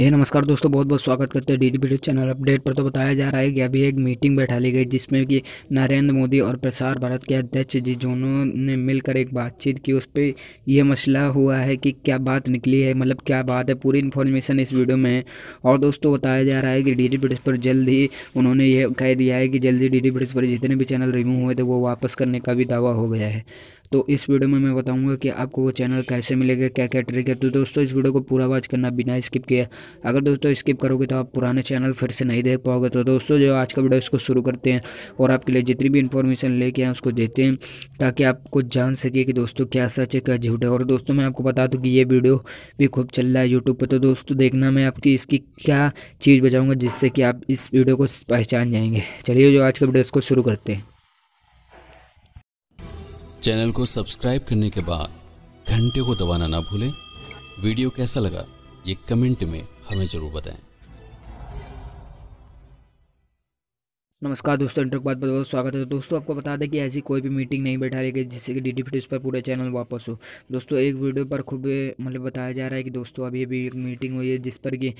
ये नमस्कार दोस्तों बहुत बहुत स्वागत करते हैं डी डी चैनल अपडेट पर तो बताया जा रहा है कि अभी एक मीटिंग बैठा ली गई जिसमें कि नरेंद्र मोदी और प्रसार भारत के अध्यक्ष जी दोनों ने मिलकर एक बातचीत की उस पर यह मसला हुआ है कि क्या बात निकली है मतलब क्या बात है पूरी इन्फॉर्मेशन इस वीडियो में है और दोस्तों बताया जा रहा है कि डी डी पर जल्द ही उन्होंने यह कह दिया है कि जल्द ही डी डी पर जितने भी चैनल रिमूव हुए थे वो वापस करने का भी दावा हो गया है तो इस वीडियो में मैं बताऊंगा कि आपको वो चैनल कैसे मिलेगा क्या क्या ट्रिक है तो दोस्तों इस वीडियो को पूरा वॉच करना बिना स्किप किया अगर दोस्तों स्किप करोगे तो आप पुराने चैनल फिर से नहीं देख पाओगे तो दोस्तों जो आज का वीडियो इसको शुरू करते हैं और आपके लिए जितनी भी इन्फॉर्मेशन लेके आए उसको देते हैं ताकि आपको जान सके कि दोस्तों क्या सच है क्या झूठ है और दोस्तों मैं आपको बता दूँ कि ये वीडियो भी खूब चल रहा है यूट्यूब पर तो दोस्तों देखना मैं आपकी इसकी क्या चीज़ बजाऊँगा जिससे कि आप इस वीडियो को पहचान जाएंगे चलिए जो आज का वीडियो इसको शुरू करते हैं चैनल को सब्सक्राइब करने के बाद घंटे को दबाना ना भूलें वीडियो कैसा लगा ये कमेंट में हमें ज़रूर बताएं नमस्कार दोस्तों इंटर बात बहुत बहुत स्वागत है तो दोस्तों आपको बता दें कि ऐसी कोई भी मीटिंग नहीं बैठा रही है जिससे कि डी डी पर पूरा चैनल वापस हो दोस्तों एक वीडियो पर खूब मतलब बताया जा रहा है कि दोस्तों अभी अभी एक मीटिंग हुई है जिस पर कि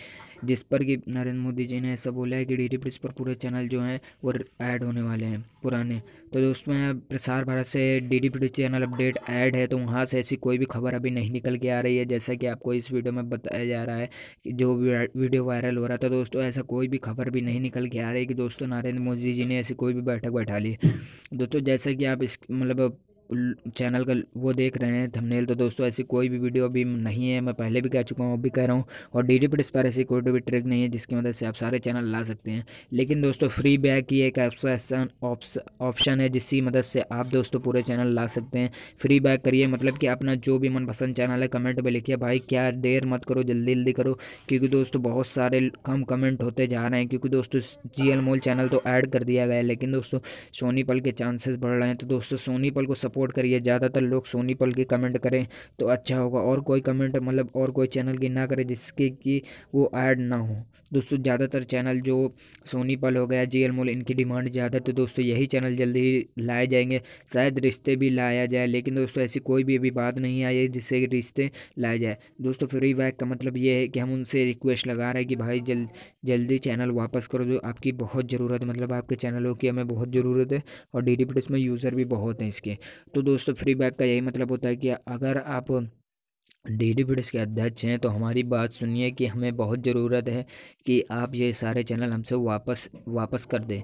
जिस पर कि नरेंद्र मोदी जी ने ऐसा बोला है कि डी डी पर पूरे चैनल जो हैं वो ऐड होने वाले हैं पुराने तो दोस्तों प्रसार भारत से D D P channel update add है तो वहाँ से ऐसी कोई भी खबर अभी नहीं निकल के आ रही है जैसा कि आपको इस वीडियो में बताया जा रहा है कि जो वीडियो वायरल हो रहा था दोस्तों ऐसा कोई भी खबर भी नहीं निकल के आ रही कि दोस्तों नरेंद्र मोदी जी ने ऐसी कोई भी बैठक बैठा ली दोस्तों जैसा कि आप इस मतलब चैनल का वो देख रहे हैं थंबनेल तो दोस्तों ऐसी कोई भी वीडियो अभी नहीं है मैं पहले भी कह चुका हूँ अब भी कह रहा हूँ और डी डी पर पर ऐसी कोई भी ट्रिक नहीं है जिसकी मदद से आप सारे चैनल ला सकते हैं लेकिन दोस्तों फ्री बैक ही एक ऑप्शन ऑप्शन है जिसकी मदद से आप दोस्तों पूरे चैनल ला सकते हैं फ्री बैक करिए मतलब कि अपना जो भी मनपसंद चैनल है कमेंट में लिखिए भाई क्या देर मत करो जल्दी जल्दी करो क्योंकि दोस्तों बहुत सारे कम कमेंट होते जा रहे हैं क्योंकि दोस्तों जी एल मोल चैनल तो ऐड कर दिया गया है लेकिन दोस्तों सोनीपल के चांसेस बढ़ रहे हैं तो दोस्तों सोनीपल को सपोर्ट सपोर्ट करिए ज़्यादातर लोग सोनी पल की कमेंट करें तो अच्छा होगा और कोई कमेंट मतलब और कोई चैनल की ना करें जिसके कि वो ऐड ना हो दोस्तों ज़्यादातर चैनल जो सोनी पल हो गया जी एल मोल इनकी डिमांड ज़्यादा तो दोस्तों यही चैनल जल्दी लाए जाएंगे शायद रिश्ते भी लाया जाए लेकिन दोस्तों ऐसी कोई भी अभी बात नहीं आई है जिससे रिश्ते लाए जाए दोस्तों फ्री बैक का मतलब ये है कि हम उनसे रिक्वेस्ट लगा रहे हैं कि भाई जल जल्दी चैनल वापस करो जो आपकी बहुत ज़रूरत मतलब आपके चैनलों की हमें बहुत ज़रूरत है और डी डी में यूज़र भी बहुत हैं इसके तो दोस्तों फ्री बैक का यही मतलब होता है कि अगर आप डेली बीड्स के अध्यक्ष हैं तो हमारी बात सुनिए कि हमें बहुत ज़रूरत है कि आप ये सारे चैनल हमसे वापस वापस कर दें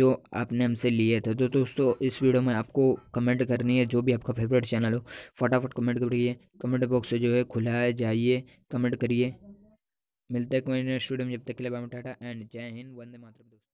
जो आपने हमसे लिए थे तो दोस्तों इस वीडियो में आपको कमेंट करनी है जो भी आपका फेवरेट चैनल हो फटाफट कमेंट करिए कमेंट बॉक्स जो है खुला है जाइए कमेंट करिए मिलते हैं कोई वीडियो में जब तक के लिए बाय टाटा एंड जय हिंद वंदे मातरम